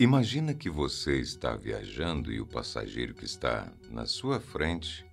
Imagina que você está viajando e o passageiro que está na sua frente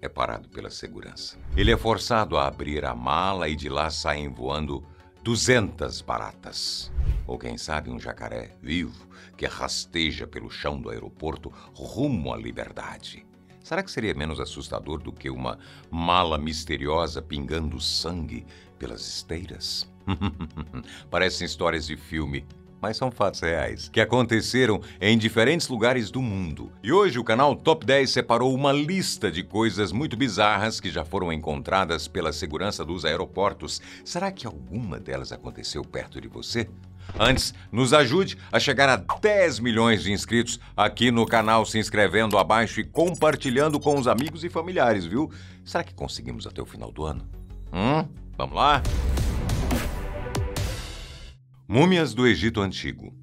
é parado pela segurança. Ele é forçado a abrir a mala e de lá saem voando 200 baratas. Ou quem sabe um jacaré vivo que rasteja pelo chão do aeroporto rumo à liberdade. Será que seria menos assustador do que uma mala misteriosa pingando sangue pelas esteiras? Parecem histórias de filme mas são fatos reais, que aconteceram em diferentes lugares do mundo. E hoje o canal Top 10 separou uma lista de coisas muito bizarras que já foram encontradas pela segurança dos aeroportos. Será que alguma delas aconteceu perto de você? Antes, nos ajude a chegar a 10 milhões de inscritos aqui no canal, se inscrevendo abaixo e compartilhando com os amigos e familiares, viu? Será que conseguimos até o final do ano? Hum? Vamos lá? Múmias do Egito Antigo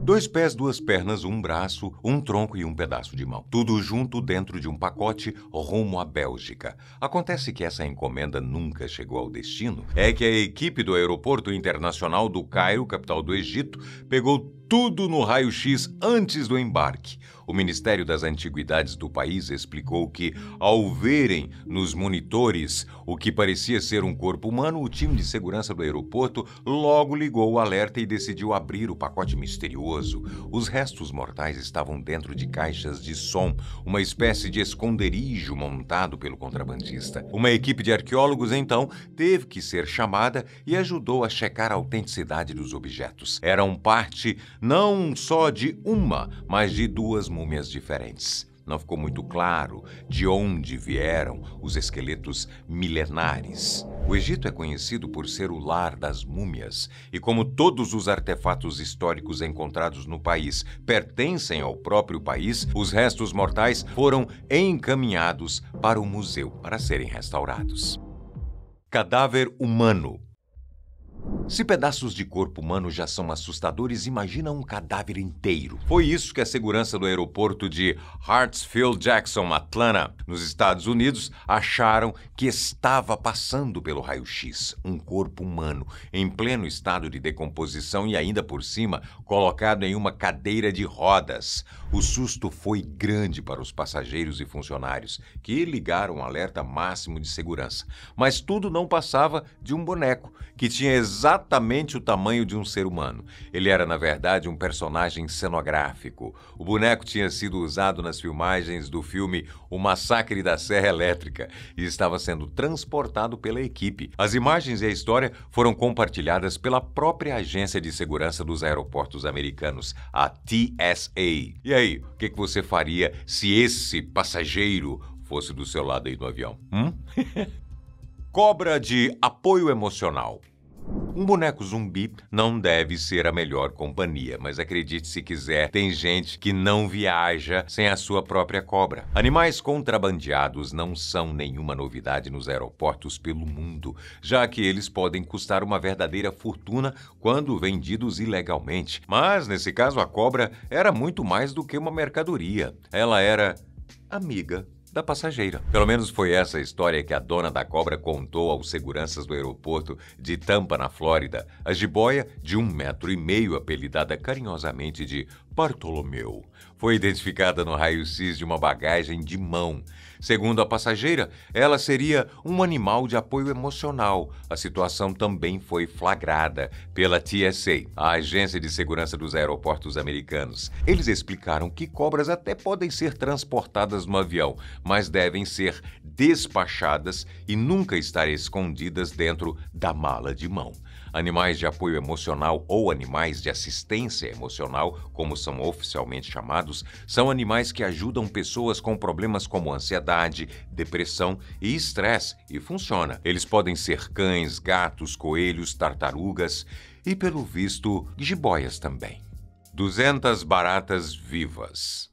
Dois pés, duas pernas, um braço, um tronco e um pedaço de mão. Tudo junto dentro de um pacote rumo à Bélgica. Acontece que essa encomenda nunca chegou ao destino. É que a equipe do Aeroporto Internacional do Cairo, capital do Egito, pegou tudo no raio-x antes do embarque. O Ministério das Antiguidades do país explicou que, ao verem nos monitores o que parecia ser um corpo humano, o time de segurança do aeroporto logo ligou o alerta e decidiu abrir o pacote misterioso. Os restos mortais estavam dentro de caixas de som, uma espécie de esconderijo montado pelo contrabandista. Uma equipe de arqueólogos, então, teve que ser chamada e ajudou a checar a autenticidade dos objetos. Eram parte não só de uma, mas de duas múmias diferentes. Não ficou muito claro de onde vieram os esqueletos milenares. O Egito é conhecido por ser o lar das múmias, e como todos os artefatos históricos encontrados no país pertencem ao próprio país, os restos mortais foram encaminhados para o museu para serem restaurados. Cadáver humano se pedaços de corpo humano já são assustadores, imagina um cadáver inteiro. Foi isso que a segurança do aeroporto de Hartsfield-Jackson, Atlanta, nos Estados Unidos, acharam que estava passando pelo raio-x, um corpo humano em pleno estado de decomposição e ainda por cima colocado em uma cadeira de rodas. O susto foi grande para os passageiros e funcionários, que ligaram um alerta máximo de segurança. Mas tudo não passava de um boneco que tinha exatamente exatamente o tamanho de um ser humano. Ele era, na verdade, um personagem cenográfico. O boneco tinha sido usado nas filmagens do filme O Massacre da Serra Elétrica e estava sendo transportado pela equipe. As imagens e a história foram compartilhadas pela própria Agência de Segurança dos Aeroportos Americanos, a TSA. E aí, o que você faria se esse passageiro fosse do seu lado aí no avião? Hum? Cobra de apoio emocional. Um boneco zumbi não deve ser a melhor companhia, mas acredite se quiser, tem gente que não viaja sem a sua própria cobra. Animais contrabandeados não são nenhuma novidade nos aeroportos pelo mundo, já que eles podem custar uma verdadeira fortuna quando vendidos ilegalmente. Mas nesse caso, a cobra era muito mais do que uma mercadoria. Ela era amiga da passageira. Pelo menos foi essa a história que a dona da cobra contou aos seguranças do aeroporto de Tampa, na Flórida. A jiboia, de um metro e meio, apelidada carinhosamente de Bartolomeu foi identificada no raio-x de uma bagagem de mão. Segundo a passageira, ela seria um animal de apoio emocional. A situação também foi flagrada pela TSA, a Agência de Segurança dos Aeroportos Americanos. Eles explicaram que cobras até podem ser transportadas no avião, mas devem ser despachadas e nunca estar escondidas dentro da mala de mão. Animais de apoio emocional ou animais de assistência emocional, como são oficialmente chamados, são animais que ajudam pessoas com problemas como ansiedade, depressão e estresse e funciona. Eles podem ser cães, gatos, coelhos, tartarugas e, pelo visto, jiboias também. 200 baratas vivas.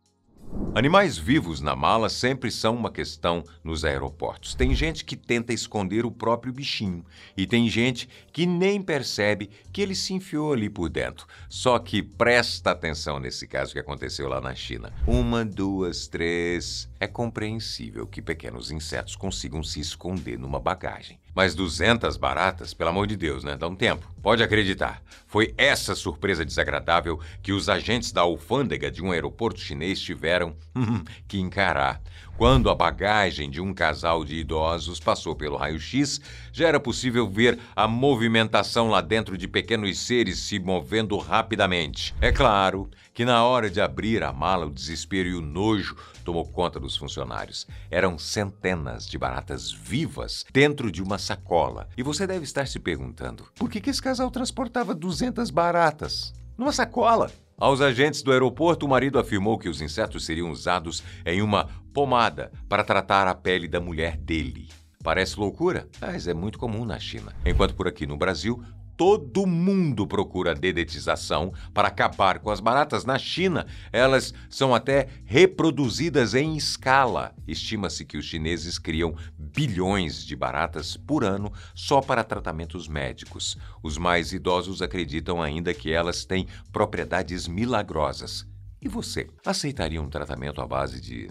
Animais vivos na mala sempre são uma questão nos aeroportos. Tem gente que tenta esconder o próprio bichinho e tem gente que nem percebe que ele se enfiou ali por dentro. Só que presta atenção nesse caso que aconteceu lá na China. Uma, duas, três. É compreensível que pequenos insetos consigam se esconder numa bagagem. Mas 200 baratas, pelo amor de Deus, né? Dá um tempo. Pode acreditar, foi essa surpresa desagradável que os agentes da alfândega de um aeroporto chinês tiveram que encarar. Quando a bagagem de um casal de idosos passou pelo raio-x, já era possível ver a movimentação lá dentro de pequenos seres se movendo rapidamente. É claro que na hora de abrir a mala, o desespero e o nojo tomou conta dos funcionários. Eram centenas de baratas vivas dentro de uma sacola. E você deve estar se perguntando: por que, que esse casal transportava 200 baratas numa sacola? Aos agentes do aeroporto, o marido afirmou que os insetos seriam usados em uma pomada para tratar a pele da mulher dele. Parece loucura, mas é muito comum na China. Enquanto por aqui no Brasil, Todo mundo procura dedetização para acabar com as baratas. Na China, elas são até reproduzidas em escala. Estima-se que os chineses criam bilhões de baratas por ano só para tratamentos médicos. Os mais idosos acreditam ainda que elas têm propriedades milagrosas. E você, aceitaria um tratamento à base de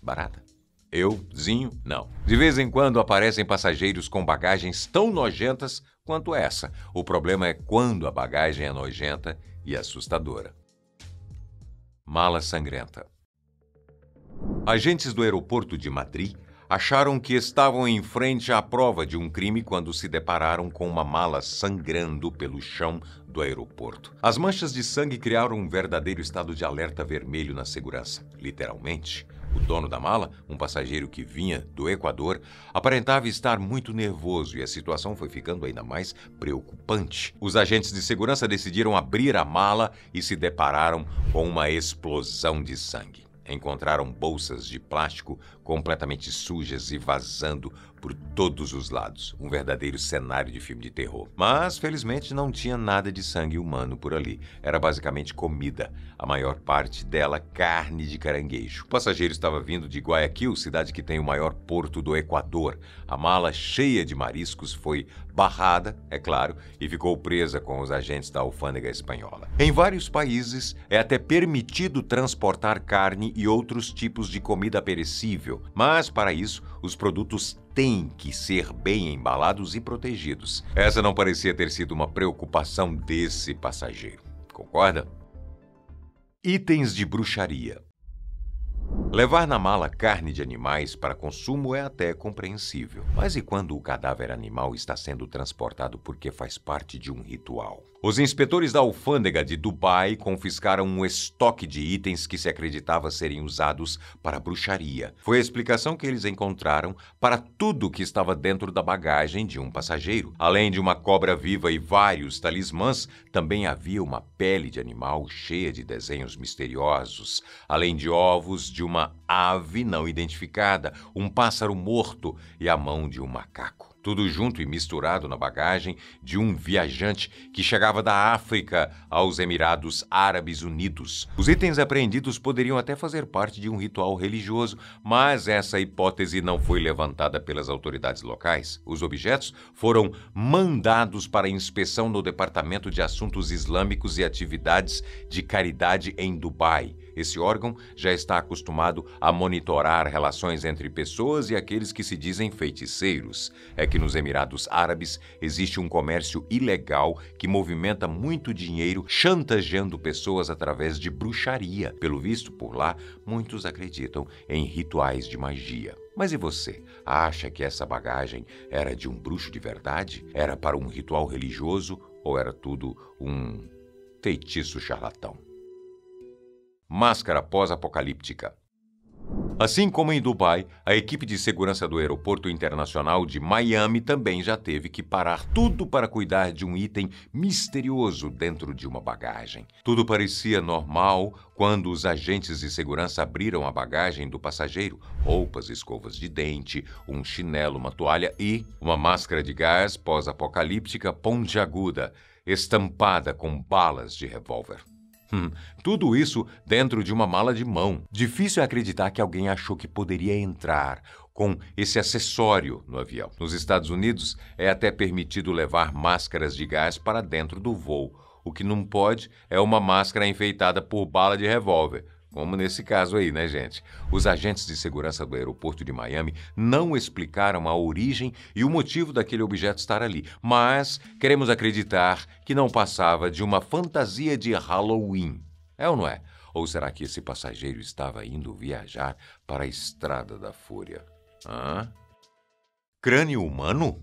barata? Eu, Zinho, não. De vez em quando aparecem passageiros com bagagens tão nojentas quanto essa. O problema é quando a bagagem é nojenta e assustadora. Mala sangrenta. Agentes do aeroporto de Madrid acharam que estavam em frente à prova de um crime quando se depararam com uma mala sangrando pelo chão do aeroporto. As manchas de sangue criaram um verdadeiro estado de alerta vermelho na segurança. Literalmente, o dono da mala, um passageiro que vinha do Equador, aparentava estar muito nervoso e a situação foi ficando ainda mais preocupante. Os agentes de segurança decidiram abrir a mala e se depararam com uma explosão de sangue. Encontraram bolsas de plástico completamente sujas e vazando por todos os lados, um verdadeiro cenário de filme de terror. Mas, felizmente, não tinha nada de sangue humano por ali. Era basicamente comida, a maior parte dela carne de caranguejo. O passageiro estava vindo de Guayaquil, cidade que tem o maior porto do Equador. A mala cheia de mariscos foi barrada, é claro, e ficou presa com os agentes da alfândega espanhola. Em vários países, é até permitido transportar carne e outros tipos de comida perecível, mas para isso, os produtos têm que ser bem embalados e protegidos. Essa não parecia ter sido uma preocupação desse passageiro. Concorda? Itens de bruxaria. Levar na mala carne de animais para consumo é até compreensível. Mas e quando o cadáver animal está sendo transportado porque faz parte de um ritual? Os inspetores da alfândega de Dubai confiscaram um estoque de itens que se acreditava serem usados para bruxaria. Foi a explicação que eles encontraram para tudo que estava dentro da bagagem de um passageiro. Além de uma cobra viva e vários talismãs, também havia uma pele de animal cheia de desenhos misteriosos, além de ovos de uma ave não identificada, um pássaro morto e a mão de um macaco. Tudo junto e misturado na bagagem de um viajante que chegava da África aos Emirados Árabes Unidos. Os itens apreendidos poderiam até fazer parte de um ritual religioso, mas essa hipótese não foi levantada pelas autoridades locais. Os objetos foram mandados para inspeção no Departamento de Assuntos Islâmicos e Atividades de Caridade em Dubai. Esse órgão já está acostumado a monitorar relações entre pessoas e aqueles que se dizem feiticeiros. É que nos Emirados Árabes existe um comércio ilegal que movimenta muito dinheiro chantageando pessoas através de bruxaria. Pelo visto, por lá, muitos acreditam em rituais de magia. Mas e você? Acha que essa bagagem era de um bruxo de verdade? Era para um ritual religioso ou era tudo um feitiço charlatão? máscara pós-apocalíptica. Assim como em Dubai, a equipe de segurança do Aeroporto Internacional de Miami também já teve que parar tudo para cuidar de um item misterioso dentro de uma bagagem. Tudo parecia normal quando os agentes de segurança abriram a bagagem do passageiro: roupas, escovas de dente, um chinelo, uma toalha e uma máscara de gás pós-apocalíptica pontiaguda, estampada com balas de revólver. Hum, tudo isso dentro de uma mala de mão. Difícil é acreditar que alguém achou que poderia entrar com esse acessório no avião. Nos Estados Unidos, é até permitido levar máscaras de gás para dentro do voo. O que não pode é uma máscara enfeitada por bala de revólver como nesse caso aí, né, gente? Os agentes de segurança do aeroporto de Miami não explicaram a origem e o motivo daquele objeto estar ali, mas queremos acreditar que não passava de uma fantasia de Halloween. É ou não é? Ou será que esse passageiro estava indo viajar para a Estrada da Fúria? Hã? Crânio humano?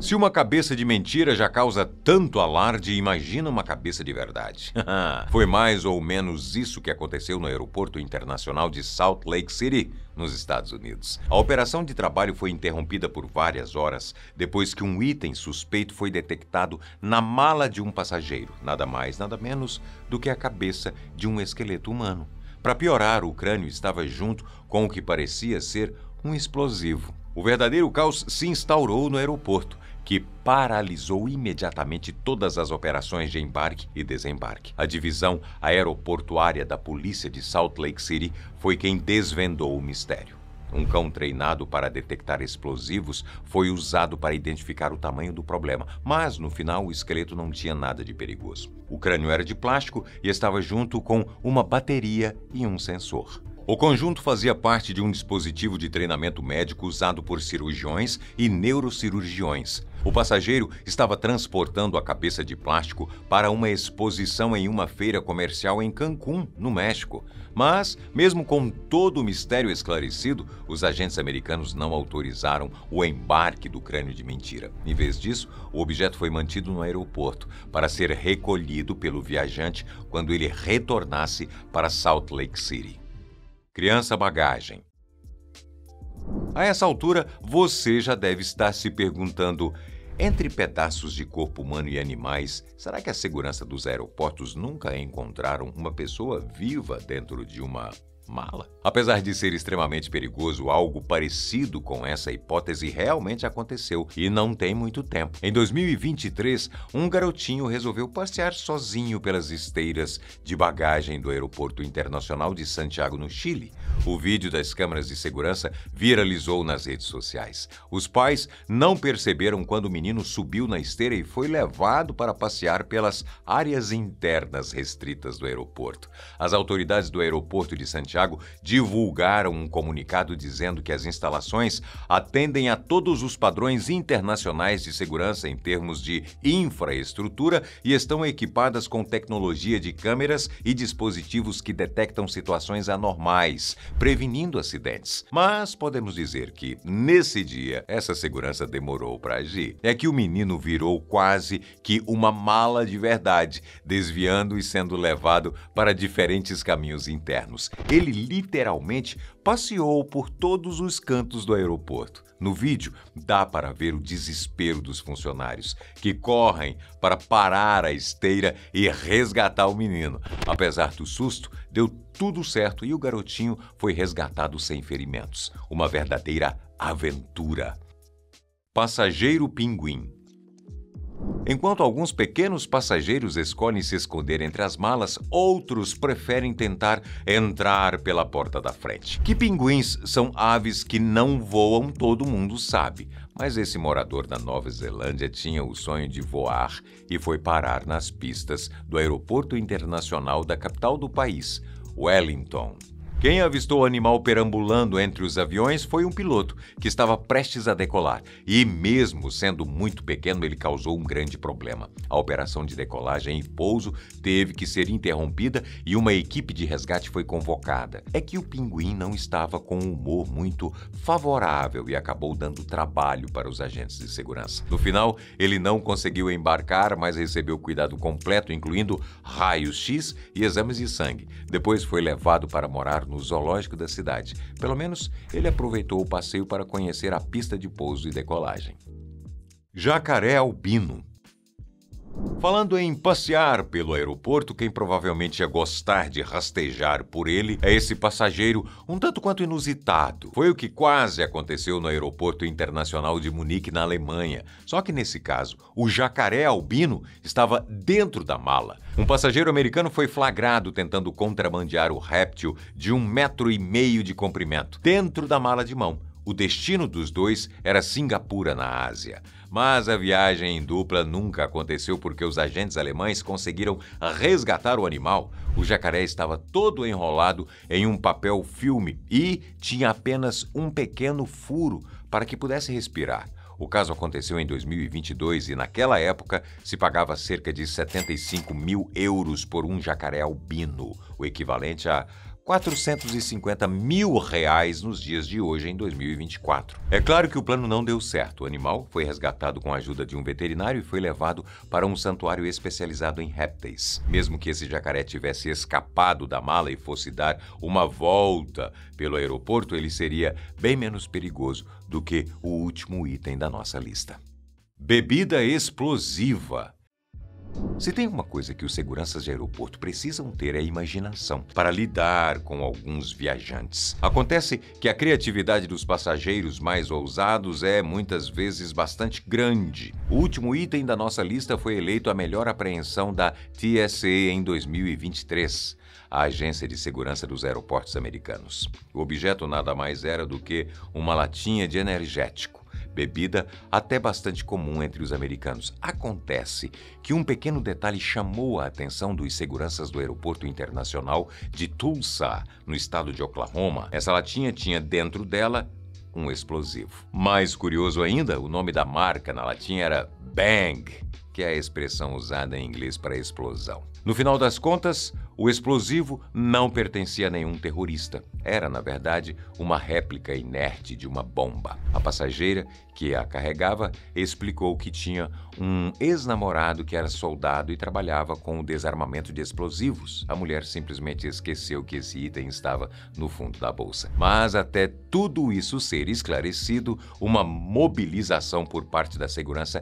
Se uma cabeça de mentira já causa tanto alarde, imagina uma cabeça de verdade. Foi mais ou menos isso que aconteceu no Aeroporto Internacional de Salt Lake City, nos Estados Unidos. A operação de trabalho foi interrompida por várias horas depois que um item suspeito foi detectado na mala de um passageiro, nada mais, nada menos do que a cabeça de um esqueleto humano. Para piorar, o crânio estava junto com o que parecia ser um explosivo. O verdadeiro caos se instaurou no aeroporto, que paralisou imediatamente todas as operações de embarque e desembarque. A divisão aeroportuária da polícia de Salt Lake City foi quem desvendou o mistério. Um cão treinado para detectar explosivos foi usado para identificar o tamanho do problema, mas no final o esqueleto não tinha nada de perigoso. O crânio era de plástico e estava junto com uma bateria e um sensor. O conjunto fazia parte de um dispositivo de treinamento médico usado por cirurgiões e neurocirurgiões. O passageiro estava transportando a cabeça de plástico para uma exposição em uma feira comercial em Cancún, no México. Mas, mesmo com todo o mistério esclarecido, os agentes americanos não autorizaram o embarque do crânio de mentira. Em vez disso, o objeto foi mantido no aeroporto para ser recolhido pelo viajante quando ele retornasse para Salt Lake City. Criança Bagagem. A essa altura, você já deve estar se perguntando: entre pedaços de corpo humano e animais, será que a segurança dos aeroportos nunca encontraram uma pessoa viva dentro de uma mala. Apesar de ser extremamente perigoso, algo parecido com essa hipótese realmente aconteceu e não tem muito tempo. Em 2023, um garotinho resolveu passear sozinho pelas esteiras de bagagem do Aeroporto Internacional de Santiago, no Chile. O vídeo das câmeras de segurança viralizou nas redes sociais. Os pais não perceberam quando o menino subiu na esteira e foi levado para passear pelas áreas internas restritas do aeroporto. As autoridades do aeroporto de Santiago Santiago divulgaram um comunicado dizendo que as instalações atendem a todos os padrões internacionais de segurança em termos de infraestrutura e estão equipadas com tecnologia de câmeras e dispositivos que detectam situações anormais, prevenindo acidentes. Mas podemos dizer que, nesse dia, essa segurança demorou para agir. É que o menino virou quase que uma mala de verdade, desviando e sendo levado para diferentes caminhos internos. Ele ele literalmente passeou por todos os cantos do aeroporto. No vídeo, dá para ver o desespero dos funcionários, que correm para parar a esteira e resgatar o menino. Apesar do susto, deu tudo certo e o garotinho foi resgatado sem ferimentos. Uma verdadeira aventura. Passageiro Pinguim Enquanto alguns pequenos passageiros escolhem se esconder entre as malas, outros preferem tentar entrar pela porta da frente. Que pinguins são aves que não voam, todo mundo sabe. Mas esse morador da Nova Zelândia tinha o sonho de voar e foi parar nas pistas do Aeroporto Internacional da capital do país, Wellington. Quem avistou o animal perambulando entre os aviões foi um piloto que estava prestes a decolar e, mesmo sendo muito pequeno, ele causou um grande problema. A operação de decolagem e pouso teve que ser interrompida e uma equipe de resgate foi convocada. É que o pinguim não estava com um humor muito favorável e acabou dando trabalho para os agentes de segurança. No final, ele não conseguiu embarcar, mas recebeu cuidado completo, incluindo raios-x e exames de sangue. Depois foi levado para morar no zoológico da cidade. Pelo menos ele aproveitou o passeio para conhecer a pista de pouso e decolagem. Jacaré albino. Falando em passear pelo aeroporto, quem provavelmente ia gostar de rastejar por ele é esse passageiro um tanto quanto inusitado. Foi o que quase aconteceu no Aeroporto Internacional de Munique, na Alemanha. Só que nesse caso, o jacaré albino estava dentro da mala. Um passageiro americano foi flagrado tentando contrabandear o réptil de um metro e meio de comprimento dentro da mala de mão. O destino dos dois era Singapura, na Ásia. Mas a viagem em dupla nunca aconteceu porque os agentes alemães conseguiram resgatar o animal. O jacaré estava todo enrolado em um papel filme e tinha apenas um pequeno furo para que pudesse respirar. O caso aconteceu em 2022 e, naquela época, se pagava cerca de 75 mil euros por um jacaré albino, o equivalente a 450 mil reais nos dias de hoje, em 2024. É claro que o plano não deu certo. O animal foi resgatado com a ajuda de um veterinário e foi levado para um santuário especializado em répteis. Mesmo que esse jacaré tivesse escapado da mala e fosse dar uma volta pelo aeroporto, ele seria bem menos perigoso do que o último item da nossa lista. Bebida explosiva. Se tem uma coisa que os seguranças de aeroporto precisam ter é imaginação para lidar com alguns viajantes. Acontece que a criatividade dos passageiros mais ousados é muitas vezes bastante grande. O último item da nossa lista foi eleito a melhor apreensão da TSA em 2023 a Agência de Segurança dos Aeroportos Americanos. O objeto nada mais era do que uma latinha de energético bebida até bastante comum entre os americanos. Acontece que um pequeno detalhe chamou a atenção dos seguranças do aeroporto internacional de Tulsa, no estado de Oklahoma. Essa latinha tinha dentro dela um explosivo. Mais curioso ainda, o nome da marca na latinha era Bang, que é a expressão usada em inglês para explosão. No final das contas, o explosivo não pertencia a nenhum terrorista. Era, na verdade, uma réplica inerte de uma bomba. A passageira que a carregava explicou que tinha um ex-namorado que era soldado e trabalhava com o desarmamento de explosivos. A mulher simplesmente esqueceu que esse item estava no fundo da bolsa. Mas até tudo isso ser esclarecido, uma mobilização por parte da segurança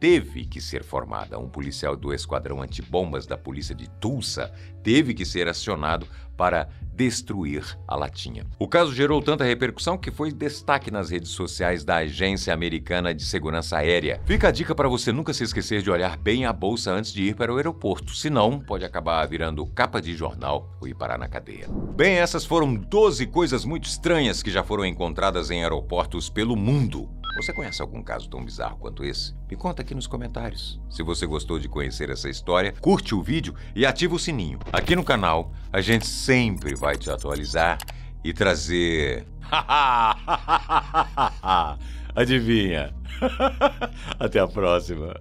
teve que ser formada. Um policial do esquadrão antibombas da polícia de Tulsa teve que ser acionado para destruir a latinha. O caso gerou tanta repercussão que foi destaque nas redes sociais da Agência Americana de Segurança Aérea. Fica a dica para você nunca se esquecer de olhar bem a bolsa antes de ir para o aeroporto, senão pode acabar virando capa de jornal ou ir parar na cadeia. Bem, essas foram 12 coisas muito estranhas que já foram encontradas em aeroportos pelo mundo. Você conhece algum caso tão bizarro quanto esse? Me conta aqui nos comentários. Se você gostou de conhecer essa história, curte o vídeo e ativa o sininho. Aqui no canal, a gente sempre vai te atualizar e trazer. Adivinha? Até a próxima.